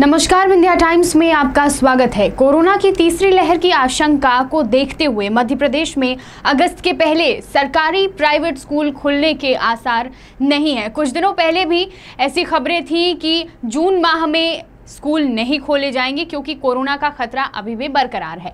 नमस्कार विंध्या टाइम्स में आपका स्वागत है कोरोना की तीसरी लहर की आशंका को देखते हुए मध्य प्रदेश में अगस्त के पहले सरकारी प्राइवेट स्कूल खुलने के आसार नहीं है कुछ दिनों पहले भी ऐसी खबरें थी कि जून माह में स्कूल नहीं खोले जाएंगे क्योंकि कोरोना का खतरा अभी भी बरकरार है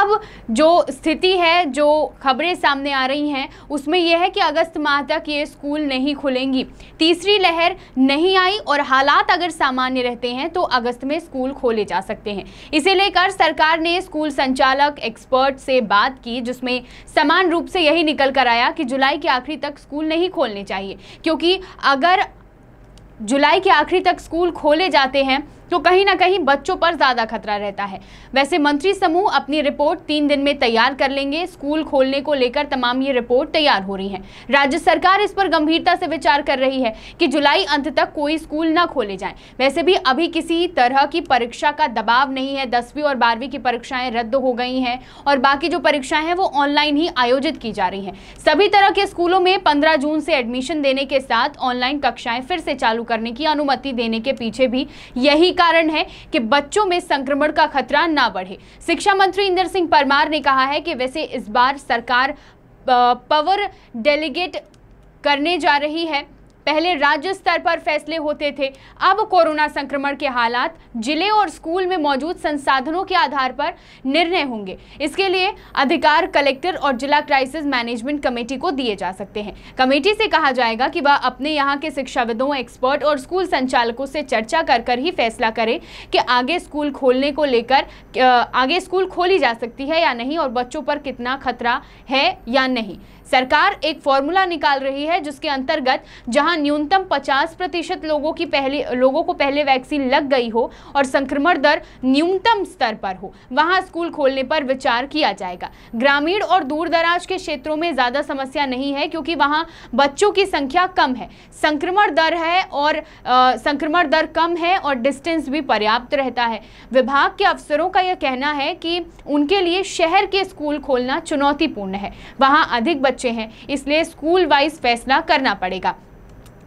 अब जो स्थिति है जो खबरें सामने आ रही हैं उसमें यह है कि अगस्त माह तक ये स्कूल नहीं खुलेंगी तीसरी लहर नहीं आई और हालात अगर सामान्य रहते हैं तो अगस्त में स्कूल खोले जा सकते हैं इसे लेकर सरकार ने स्कूल संचालक एक्सपर्ट से बात की जिसमें समान रूप से यही निकल कर आया कि जुलाई के आखिरी तक स्कूल नहीं खोलने चाहिए क्योंकि अगर जुलाई के आखिरी तक स्कूल खोले जाते हैं तो कहीं ना कहीं बच्चों पर ज़्यादा खतरा रहता है वैसे मंत्री समूह अपनी रिपोर्ट तीन दिन में तैयार कर लेंगे स्कूल खोलने को लेकर तमाम ये रिपोर्ट तैयार हो रही है राज्य सरकार इस पर गंभीरता से विचार कर रही है कि जुलाई अंत तक कोई स्कूल न खोले जाए वैसे भी अभी किसी तरह की परीक्षा का दबाव नहीं है दसवीं और बारहवीं की परीक्षाएं रद्द हो गई हैं और बाकी जो परीक्षाएं हैं वो ऑनलाइन ही आयोजित की जा रही हैं सभी तरह के स्कूलों में पंद्रह जून से एडमिशन देने के साथ ऑनलाइन कक्षाएं फिर से चालू करने की अनुमति देने के पीछे भी यही कारण है कि बच्चों में संक्रमण का खतरा ना बढ़े शिक्षा मंत्री इंदर सिंह परमार ने कहा है कि वैसे इस बार सरकार पावर डेलीगेट करने जा रही है पहले राज्य स्तर पर फैसले होते थे अब कोरोना संक्रमण के हालात जिले और स्कूल में मौजूद संसाधनों के आधार पर निर्णय होंगे इसके लिए अधिकार कलेक्टर और जिला क्राइसिस मैनेजमेंट कमेटी को दिए जा सकते हैं कमेटी से कहा जाएगा कि वह अपने यहाँ के शिक्षाविदों एक्सपर्ट और स्कूल संचालकों से चर्चा कर कर ही फैसला करें कि आगे स्कूल खोलने को लेकर आगे स्कूल खोली जा सकती है या नहीं और बच्चों पर कितना खतरा है या नहीं सरकार एक फॉर्मूला निकाल रही है जिसके अंतर्गत जहां जहां न्यूनतम 50 प्रतिशत लोगों की पहले लोगों को पहले वैक्सीन लग गई हो और संक्रमण दर न्यूनतम स्तर पर हो वहां स्कूल खोलने पर विचार किया जाएगा ग्रामीण और दूरदराज के क्षेत्रों में ज़्यादा समस्या नहीं है क्योंकि वहाँ बच्चों की संख्या कम है संक्रमण दर है और संक्रमण दर कम है और डिस्टेंस भी पर्याप्त रहता है विभाग के अफसरों का यह कहना है कि उनके लिए शहर के स्कूल खोलना चुनौतीपूर्ण है वहाँ अधिक बच्चे हैं इसलिए स्कूल वाइज फैसला करना पड़ेगा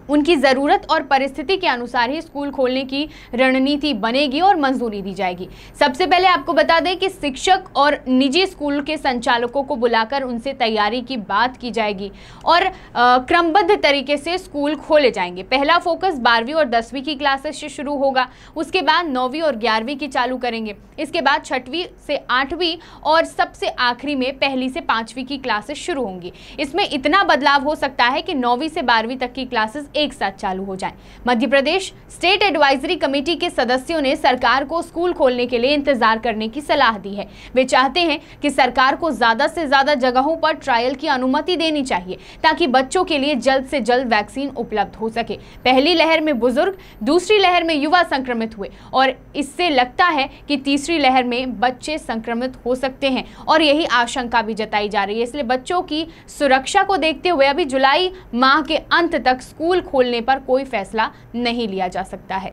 उनकी ज़रूरत और परिस्थिति के अनुसार ही स्कूल खोलने की रणनीति बनेगी और मंजूरी दी जाएगी सबसे पहले आपको बता दें कि शिक्षक और निजी स्कूल के संचालकों को बुलाकर उनसे तैयारी की बात की जाएगी और क्रमबद्ध तरीके से स्कूल खोले जाएंगे पहला फोकस बारहवीं और दसवीं की क्लासेस से शुरू होगा उसके बाद नौवीं और ग्यारहवीं की चालू करेंगे इसके बाद छठवीं से आठवीं और सबसे आखिरी में पहली से पाँचवीं की क्लासेस शुरू होंगी इसमें इतना बदलाव हो सकता है कि नौवीं से बारहवीं तक की क्लासेस एक साथ चालू हो जाए Madhya Pradesh state advisory committee के सदस्यों ने सरकार को स्कूल खोलने के लिए इंतजार करने की सलाह दी है वे चाहते हैं कि सरकार को ज्यादा से ज्यादा जगहों पर ट्रायल की अनुमति देनी चाहिए ताकि बच्चों के लिए जल्द से जल्द वैक्सीन उपलब्ध हो सके पहली लहर में बुजुर्ग दूसरी लहर में युवा संक्रमित हुए और इससे लगता है कि तीसरी लहर में बच्चे संक्रमित हो सकते हैं और यही आशंका भी जताई जा रही है इसलिए बच्चों की सुरक्षा को देखते हुए अभी जुलाई माह के अंत तक स्कूल खोलने पर कोई फैसला नहीं लिया जा सकता है